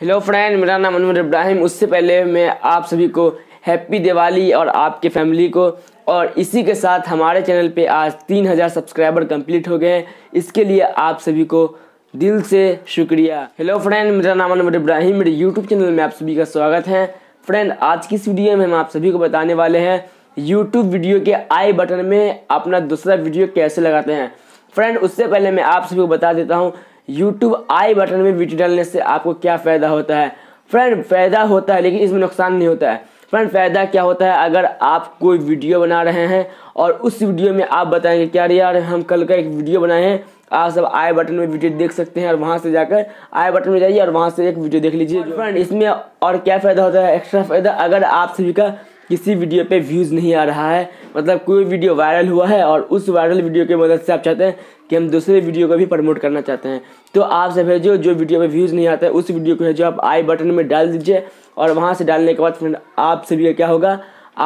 hello friend मेरा नाम अनवर इब्राहिम उससे पहले मैं आप सभी को हैप्पी दिवाली और आपके फैमिली को और इसी के साथ हमारे चैनल पे आज 3000 सब्सक्राइबर कंप्लीट हो गए हैं इसके लिए आप सभी को दिल से शुक्रिया हेलो फ्रेंड मेरा नाम अनवर इब्राहिम मेरे यूट्यूब चैनल में आप सभी का स्वागत है फ्रेंड आज की इस वीडियो में हम आप सभी को बताने वाले हैं यूट्यूब वीडियो के आई बटन में अपना दूसरा वीडियो कैसे लगाते हैं फ्रेंड उससे पहले मैं आप सभी को बता देता हूँ यूट्यूब आई बटन में वीडियो डालने से आपको क्या फ़ायदा होता है फ्रेंड फ़ायदा होता है लेकिन इसमें नुकसान नहीं होता है फ्रेंड फ़ायदा क्या होता है अगर आप कोई वीडियो बना रहे हैं और उस वीडियो में आप बताएंगे क्या यार हम कल का एक वीडियो बनाए हैं आप सब आई बटन में वीडियो देख सकते हैं और वहाँ से जाकर आई बटन में जाइए और वहाँ से एक वीडियो देख लीजिए फ्रेंड इसमें और क्या फ़ायदा होता है एक्स्ट्रा फ़ायदा अगर आप सभी का किसी वीडियो पे व्यूज़ नहीं आ रहा है मतलब कोई वीडियो वायरल हुआ है और उस वायरल वीडियो की मदद से आप चाहते हैं कि हम दूसरे वीडियो को भी प्रमोट करना चाहते हैं तो आप से भेजो जो वीडियो पे व्यूज़ नहीं आता है उस वीडियो को है जो आप आई बटन में डाल दीजिए और वहाँ से डालने के बाद फ्रेंड आप सभी का क्या होगा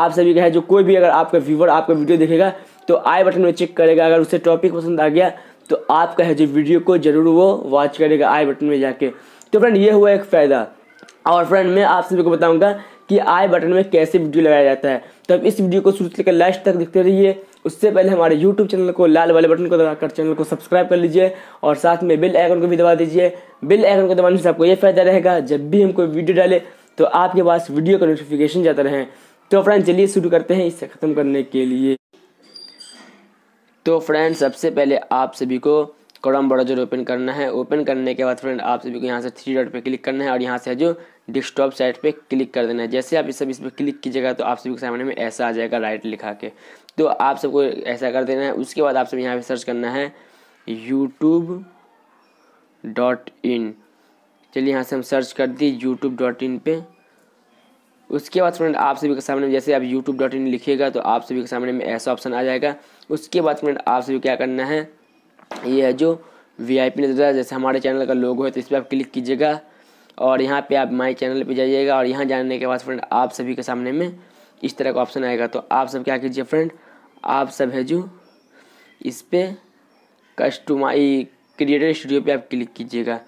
आप सभी का है जो कोई भी अगर आपका व्यूवर आपका वीडियो देखेगा तो आई बटन में चेक करेगा अगर उसे टॉपिक पसंद आ गया तो आपका है जो वीडियो को ज़रूर वो वॉच करेगा आई बटन में जाके तो फ्रेंड ये हुआ एक फ़ायदा और फ्रेंड मैं आप सभी को बताऊंगा कि आई बटन में कैसे वीडियो लगाया जाता है तो आप इस वीडियो को शुरू से लेकर लास्ट तक देखते रहिए उससे पहले हमारे यूट्यूब चैनल को लाल वाले बटन को दबाकर चैनल को सब्सक्राइब कर लीजिए और साथ में बिल आइकन को भी दबा दीजिए बिल आइकन को दबाने से आपको ये फायदा रहेगा जब भी हम कोई वीडियो डालें तो आपके पास वीडियो का नोटिफिकेशन जाता रहे तो फ्रेंड चलिए शुरू करते हैं इसे ख़त्म करने के लिए तो फ्रेंड सबसे पहले आप सभी को कॉलम ब्राउजर जो ओपन करना है ओपन करने के बाद फ्रेंड आप सभी को यहाँ से थ्री डॉट पे क्लिक करना है और यहाँ से जो डिस्कटॉप साइट पे क्लिक कर देना है जैसे आप इस सब इस पर क्लिक कीजिएगा तो आप सभी के सामने में ऐसा आ जाएगा राइट लिखा के तो आप सबको ऐसा कर देना है उसके बाद आप सब यहाँ पर सर्च करना है यूट्यूब डॉट इन चलिए यहाँ से हम सर्च कर दिए यूट्यूब डॉट इन पर उसके बाद फ्रेंड आप सभी के सामने जैसे आप यूट्यूब डॉट इन लिखिएगा तो आप सभी के सामने में ऐसा ऑप्शन आ जाएगा उसके बाद फ्रेंड आप सभी क्या करना है ये है जो वी आई पी नज़र जैसे हमारे चैनल का लोगो है तो इस पर आप क्लिक कीजिएगा और यहाँ पे आप माई चैनल पे जाइएगा और यहाँ जाने के बाद फ्रेंड आप सभी के सामने में इस तरह का ऑप्शन आएगा तो आप सब क्या कीजिए फ्रेंड आप सब है जो इस पर कस्टमाई क्रिएटर स्टूडियो पे आप क्लिक कीजिएगा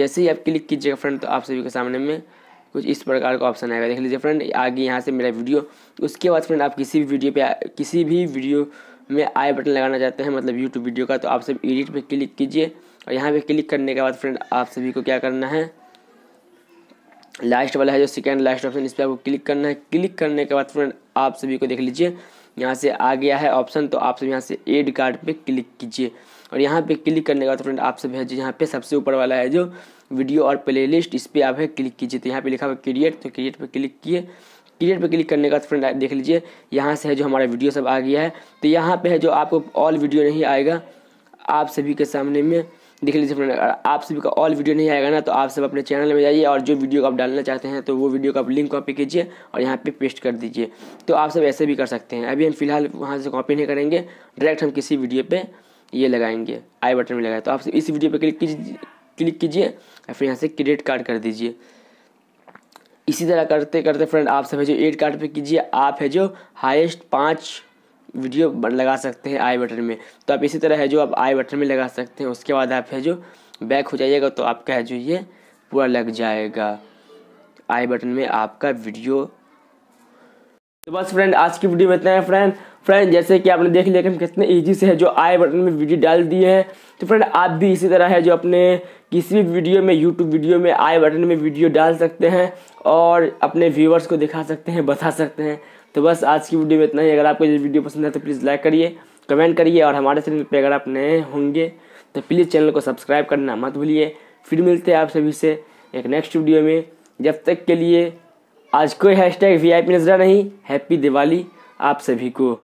जैसे ही आप क्लिक कीजिएगा फ्रेंड तो आप सभी के सामने में कुछ इस प्रकार का ऑप्शन आएगा देख लीजिए फ्रेंड आगे यहाँ से मेरा वीडियो उसके बाद फ्रेंड आप किसी भी वीडियो पे किसी भी वीडियो में आई बटन लगाना चाहते हैं मतलब यूट्यूब वीडियो का तो आप सब एडिट पर क्लिक कीजिए और यहाँ पर क्लिक करने के बाद फ्रेंड आप सभी को क्या करना है लास्ट वाला है जो सेकेंड लास्ट ऑप्शन इस पर आपको क्लिक करना है क्लिक करने के बाद फ्रेंड आप सभी को देख लीजिए यहाँ से आ गया है ऑप्शन तो आप सब यहाँ से एड कार्ड पे क्लिक कीजिए और यहाँ पे क्लिक करने के बाद फ्रेंड आप सब है जो यहाँ पे सबसे ऊपर वाला है जो वीडियो और प्लेलिस्ट इस पर आप है क्लिक कीजिए तो यहाँ पे लिखा हुआ क्रिएट तो क्रिएट पर क्लिक किए क्रिएट पे क्लिक करने का फ्रेंड देख लीजिए यहाँ से है जो हमारा वीडियो सब आ गया है तो यहाँ पे है जो आपको ऑल वीडियो नहीं आएगा आप सभी के सामने में देख लीजिए फ्रेंड आप सभी का ऑल वीडियो नहीं आएगा ना तो आप सब अपने चैनल में जाइए और जो वीडियो को आप डालना चाहते हैं तो वो वीडियो का आप लिंक कॉपी कीजिए और यहाँ पे पेस्ट कर दीजिए तो आप सब ऐसे भी कर सकते हैं अभी हम फिलहाल वहाँ से कॉपी नहीं करेंगे डायरेक्ट हम किसी वीडियो पे ये लगाएंगे आई बटन में लगाए तो आप इस वीडियो पर क्लिक कीजिए क्लिक कीजिए और फिर यहाँ से क्रेडिट कार्ड कर दीजिए इसी तरह करते करते फ्रेंड आप सब है जो एड कार्ड पे कीजिए आप है जो हाईएस्ट पाँच वीडियो लगा सकते हैं आई बटन में तो आप इसी तरह है जो आप आई बटन में लगा सकते हैं उसके बाद आप है जो बैक हो जाइएगा तो आपका है जो ये पूरा लग जाएगा आई बटन में आपका वीडियो तो बस फ्रेंड आज की वीडियो में इतना है फ्रेंड फ्रेंड जैसे कि आपने देख लिया कि हम कितने ईजी से है जो आई बटन में वीडियो डाल दिए हैं तो फ्रेंड आप भी इसी तरह है जो अपने किसी भी वीडियो में यूट्यूब वीडियो में आई बटन में वीडियो डाल सकते हैं और अपने व्यूवर्स को दिखा सकते हैं बता सकते हैं तो बस आज की वीडियो में इतना ही अगर आपको ये वीडियो पसंद है तो प्लीज़ लाइक करिए कमेंट करिए और हमारे चैनल पर अगर आप नए होंगे तो प्लीज़ चैनल को सब्सक्राइब करना मत भूलिए फिर मिलते हैं आप सभी से एक नेक्स्ट वीडियो में जब तक के लिए आज कोई हैशटैग पी नजरा नहीं हैप्पी दिवाली आप सभी को